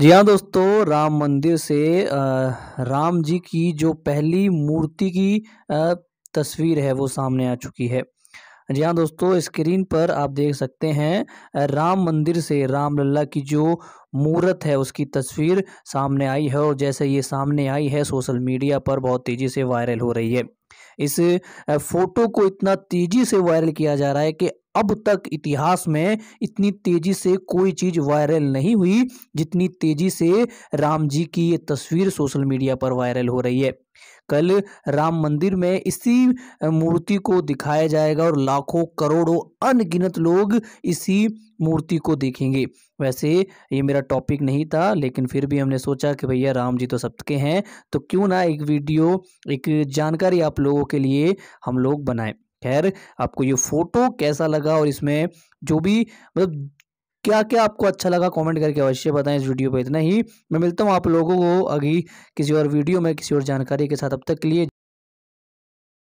जी हाँ दोस्तों राम मंदिर से राम जी की जो पहली मूर्ति की तस्वीर है वो सामने आ चुकी है जी हाँ दोस्तों स्क्रीन पर आप देख सकते हैं राम मंदिर से राम लल्ला की जो मूर्त है उसकी तस्वीर सामने आई है और जैसे ये सामने आई है सोशल मीडिया पर बहुत तेज़ी से वायरल हो रही है इस फोटो को इतना तेज़ी से वायरल किया जा रहा है कि अब तक इतिहास में इतनी तेजी से कोई चीज वायरल नहीं हुई जितनी तेजी से राम जी की ये तस्वीर सोशल मीडिया पर वायरल हो रही है कल राम मंदिर में इसी मूर्ति को दिखाया जाएगा और लाखों करोड़ों अनगिनत लोग इसी मूर्ति को देखेंगे वैसे ये मेरा टॉपिक नहीं था लेकिन फिर भी हमने सोचा कि भैया राम जी तो सबके हैं तो क्यों ना एक वीडियो एक जानकारी आप लोगों के लिए हम लोग बनाएं खैर आपको ये फोटो कैसा लगा और इसमें जो भी मतलब क्या क्या आपको अच्छा लगा कमेंट करके अवश्य बताएं इस वीडियो पे इतना ही मैं मिलता हूँ आप लोगों को अभी किसी और वीडियो में किसी और जानकारी के साथ अब तक के लिए